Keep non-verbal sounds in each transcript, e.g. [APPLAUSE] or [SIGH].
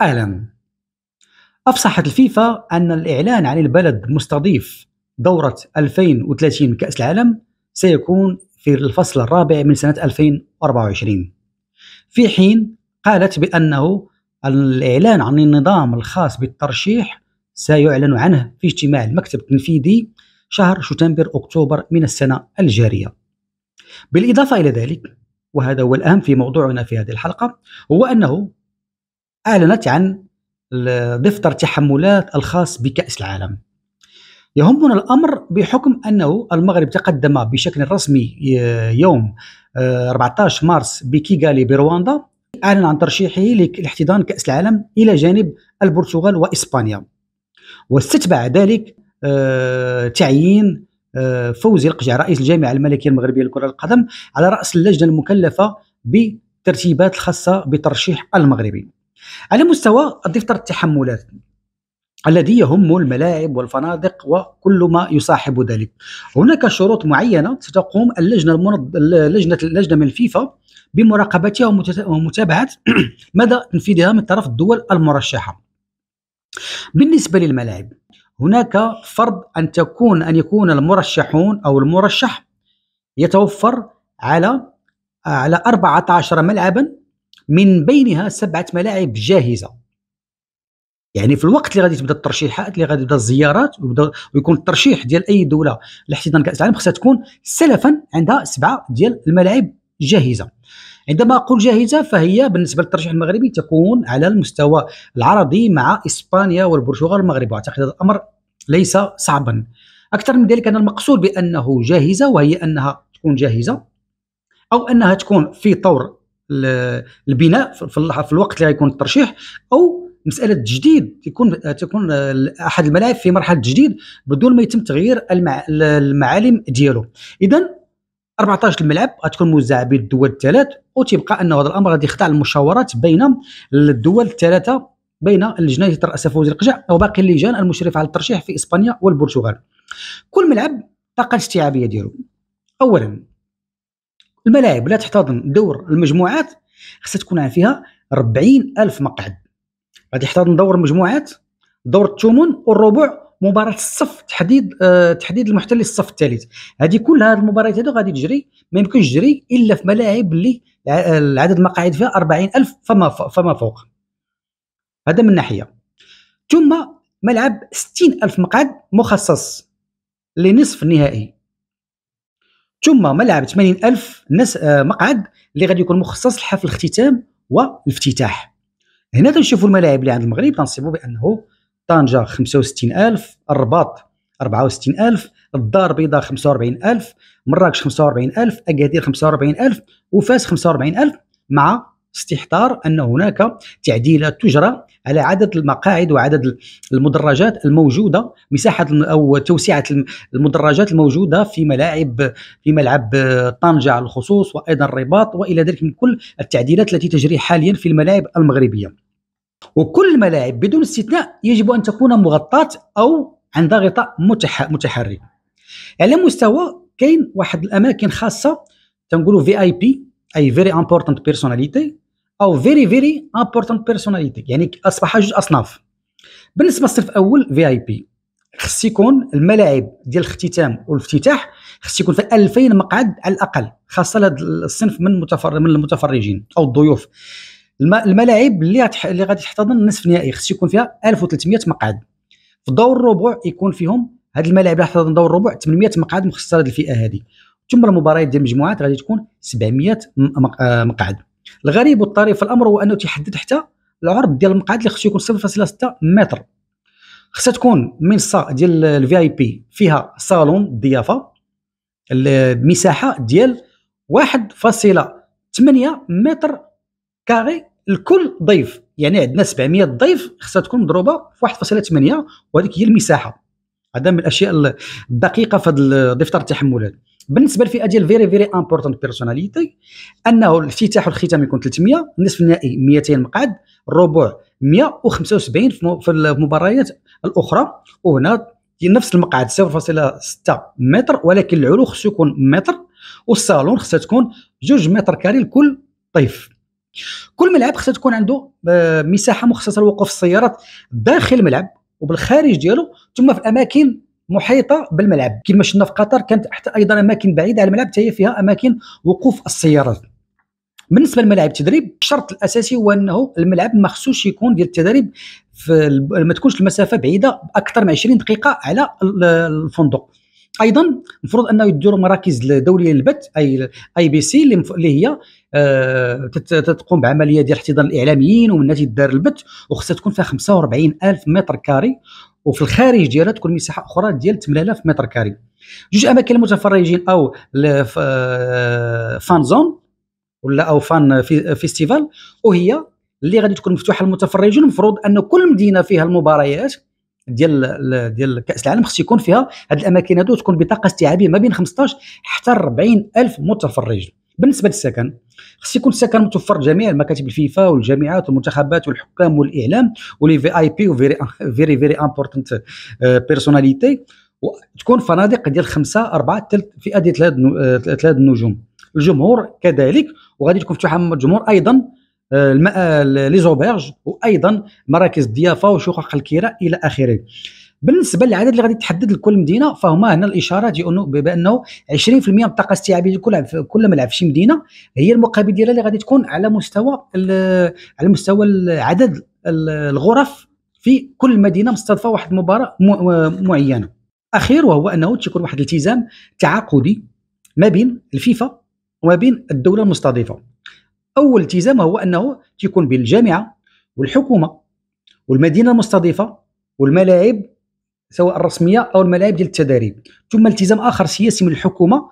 أهلا أفصحت الفيفا أن الإعلان عن البلد مستضيف دورة 2030 كأس العالم سيكون في الفصل الرابع من سنة 2024 في حين قالت بأنه الإعلان عن النظام الخاص بالترشيح سيعلن عنه في اجتماع المكتب التنفيذي شهر شتنبر أكتوبر من السنة الجارية بالإضافة إلى ذلك وهذا هو الأهم في موضوعنا في هذه الحلقة هو أنه أعلنت عن دفتر تحملات الخاص بكأس العالم يهمنا الأمر بحكم أنه المغرب تقدم بشكل رسمي آه، يوم 14 آه، مارس بكيغالي برواندا أعلن عن ترشيحه لاحتضان كأس العالم إلى جانب البرتغال وإسبانيا واستتبع ذلك آه، تعيين فوزي القجع رئيس الجامعة الملكية المغربية لكرة القدم على رأس اللجنة المكلفة بالترتيبات الخاصة بترشيح المغربي على مستوى دفتر التحملات الذي يهم الملاعب والفنادق وكل ما يصاحب ذلك هناك شروط معينه ستقوم اللجنه المنض... لجنه اللجنه من الفيفا بمراقبتها ومتابعه [CLEARS THROAT] مدى تنفيذها من طرف الدول المرشحه بالنسبه للملاعب هناك فرض ان تكون ان يكون المرشحون او المرشح يتوفر على على 14 ملعبا من بينها سبعه ملاعب جاهزه يعني في الوقت اللي غادي تبدا الترشيحات اللي غادي تبدا الزيارات ويبدا ويكون الترشيح ديال اي دوله لاحتضان كاس العالم خصها تكون سلفا عندها سبعه ديال الملاعب جاهزه عندما اقول جاهزه فهي بالنسبه للترشيح المغربي تكون على المستوى العربي مع اسبانيا والبرتغال والمغرب واعتقد هذا الامر ليس صعبا اكثر من ذلك انا المقصود بانه جاهزه وهي انها تكون جاهزه او انها تكون في طور البناء في الوقت اللي غيكون الترشيح او مساله تجديد تكون تكون احد الملاعب في مرحله تجديد بدون ما يتم تغيير المعالم ديالو اذا 14 الملعب غتكون موزعه بين الدول الثلاث وتبقى ان هذا الامر غادي يخضع للمشاورات بين الدول الثلاثه بين اللجنه اللي ترأسها فوزي القجع وباقي اللجان المشرفه على الترشيح في اسبانيا والبرتغال كل ملعب طاقه استيعابيه ديالو اولا الملاعب لا تحتضن دور المجموعات خصها تكون فيها 40 ألف مقعد غادي يحتضن دور المجموعات دور الثمن والربع مباراه الصف تحديد آه تحديد المحتل الصف الثالث هذه كل هذه المباريات هذو غادي تجري ما يمكنش تجري الا في ملاعب اللي عدد المقاعد فيها 40000 فما فما فوق هذا من ناحيه ثم ملعب 60000 مقعد مخصص لنصف النهائي ثم ملعب 80000 نس آه، مقعد اللي غادي يكون مخصص لحفل الاختتام والافتتاح هنا تنشوفوا الملاعب اللي عند المغرب تنصيبوا بانه طنجه 65000 الرباط 64000 الدار البيضاء 45000 مراكش 45000 اكادير 45000 وفاس 45000 مع استحضار ان هناك تعديلات تجرى على عدد المقاعد وعدد المدرجات الموجوده مساحه او توسعه المدرجات الموجوده في ملاعب في ملعب آه، طنجه على الخصوص وايضا الرباط والى ذلك من كل التعديلات التي تجري حاليا في الملاعب المغربيه وكل الملاعب بدون استثناء يجب ان تكون مغطاه او عندها غطاء متحرك على مستوى كاين واحد الاماكن خاصه تنقولوا في اي بي اي فيري امبورتانت بيرسوناليتي او فيري فيري امبورتون بيرسوناليتي يعني اصبح جوج اصناف بالنسبه للصف الاول في اي بي خص يكون الملاعب ديال الاختتام والافتتاح خص يكون في 2000 مقعد على الاقل خاصه لهذا الصنف من المتفر من المتفرجين او الضيوف الملاعب اللي اللي غادي تحتضن النصف النهائي خص يكون فيها 1300 مقعد في دور الربع يكون فيهم هاد الملاعب اللي تحتضن دور الربع 800 مقعد مخصصه لهذه الفئه هذه ثم المباريات ديال المجموعات غادي تكون 700 آه، مقعد الغريب والطريف في الامر هو انه تحدد حتى العرض ديال المقعد اللي خصو يكون 0.6 متر خصها تكون منصه ديال الفي اي بي فيها صالون ضيافه المساحه ديال 1.8 متر كاري لكل ضيف يعني عندنا 700 ضيف خصها تكون مضروبه في 1.8 وهذيك هي المساحه هذا من الاشياء الدقيقه في هذا الدفتر التحملات بالنسبه للفئه ديال فيري فيري امبورطون بيرسوناليتي انه الافتتاح والختام يكون 300 النصف النهائي 200 مقعد الربع 175 في المباريات الاخرى وهنا نفس المقعد 0.6 متر ولكن العلو خصو يكون متر والصالون خصها تكون 2 متر كاري لكل طيف كل ملعب خصها تكون عنده آه، مساحه مخصصه لوقوف السيارات داخل الملعب وبالخارج ديالو ثم في اماكن محيطه بالملعب كما شفنا في قطر كانت حتى ايضا اماكن بعيده على الملعب هي فيها اماكن وقوف السيارات بالنسبه للملاعب التدريب الشرط الاساسي هو انه الملعب ما خصوش يكون ديال التدريب ما تكونش المسافه بعيده اكثر من 20 دقيقه على الفندق ايضا المفروض انه يديروا مراكز دوليه للبث اي اي بي سي اللي هي آه، تقوم بعمليه ديال احتضان الاعلاميين والناس نتيجه دار البث وخصها تكون فيها 45 الف متر كاري وفي الخارج ديالها تكون مساحه اخرى ديال 8000 متر كاري جوج اماكن المتفرجين او فان آه، زون ولا او فان فيستيفال وهي اللي غادي تكون مفتوحه للمتفرجين المفروض ان كل مدينه فيها المباريات ديال ديال كاس العالم خص يكون فيها هاد الاماكن هادو تكون بطاقه استيعابيه ما بين 15 حتى 40 الف متفرج بالنسبه للسكن خص يكون السكن متوفر جميع المكاتب الفيفا والجامعات والمنتخبات والحكام والاعلام ولي في اي بي وفيري فيري فيري امبورتنت بيرسوناليتي وتكون فنادق ديال خمسه اربعه فئه ديال ثلاث النجوم آه، الجمهور كذلك وغادي تكون مفتوحه الجمهور ايضا آه، آه، لي زوبرج وايضا مراكز الضيافه وشقق الكراء الى اخره بالنسبه للعدد اللي غادي تحدد لكل مدينه فهما هنا الاشاره بانه 20% من الطاقه الاستيعابيه لكل كل ملعب في شي مدينه هي المقابل ديالها اللي غادي تكون على مستوى على مستوى عدد الغرف في كل مدينه مستضفه واحد المباراه معينه اخير وهو انه تيكون واحد الالتزام تعاقدي ما بين الفيفا وما بين الدوله المستضيفه اول التزام هو انه تيكون بين الجامعه والحكومه والمدينه المستضيفه والملاعب سواء الرسميه او الملاعب ديال التدريب ثم التزام اخر سياسي من الحكومه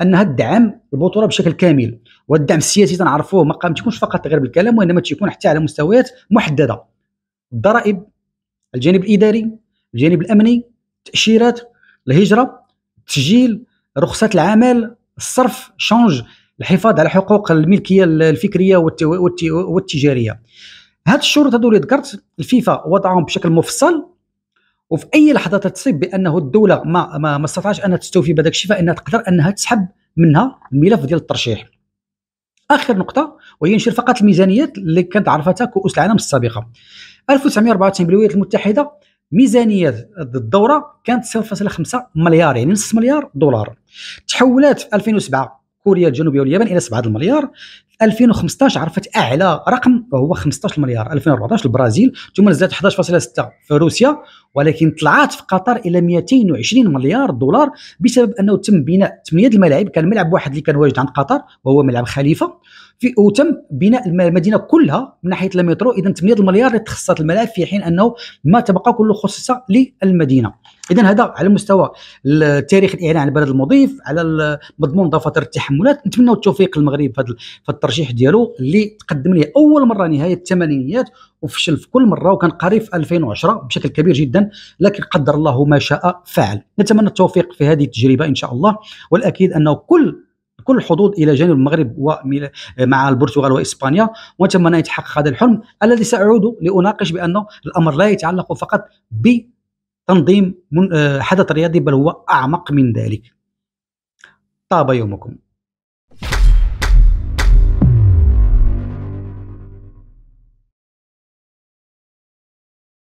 انها تدعم البطوله بشكل كامل والدعم السياسي تنعرفوه ما تكونش فقط غير بالكلام وانما تيكون حتى على مستويات محدده الضرائب الجانب الاداري الجانب الامني التاشيرات الهجره التسجيل رخصات العمل الصرف شونج الحفاظ على حقوق الملكيه الفكريه والتجاريه هاد الشروط هذو اللي ذكرت الفيفا وضعهم بشكل مفصل وفي اي لحظه تتصيب بانه الدوله ما ما, ما استطاعش انها تستوفي بهذاك الشيء فانها تقدر انها تسحب منها الملف ديال الترشيح اخر نقطه وهي نشير فقط الميزانيات اللي كانت عرفتها كؤوس العالم السابقه 1994 بالولايات المتحده ميزانيه الدوره كانت 0.5 مليار يعني نص مليار دولار تحولات في 2007 كوريا الجنوبيه واليابان الى 7 المليار 2015 عرفت اعلى رقم وهو 15 مليار 2014 البرازيل ثم نزلت 11.6 في روسيا ولكن طلعت في قطر الى 220 مليار دولار بسبب انه تم بناء 8 الملاعب كان ملعب واحد اللي كان واجد عند قطر وهو ملعب خليفه في وتم بناء المدينه كلها من ناحيه المترو اذا 8 المليار اللي تخصصت الملاعب في حين انه ما تبقى كله خصص للمدينه اذا هذا على مستوى التاريخ الاعلان عن البلد المضيف على مضمون ضفه التحملات نتمنى التوفيق للمغرب في هذا الترشيح ديالو اللي تقدم لي اول مره نهايه الثمانينيات وفشل في كل مره وكان قريب في 2010 بشكل كبير جدا لكن قدر الله ما شاء فعل نتمنى التوفيق في هذه التجربه ان شاء الله والاكيد انه كل كل الحظوظ الى جانب المغرب ومع البرتغال واسبانيا ونتمنى يتحقق هذا الحلم الذي ساعود لاناقش بانه الامر لا يتعلق فقط بتنظيم آه، حدث رياضي بل هو اعمق من ذلك طاب يومكم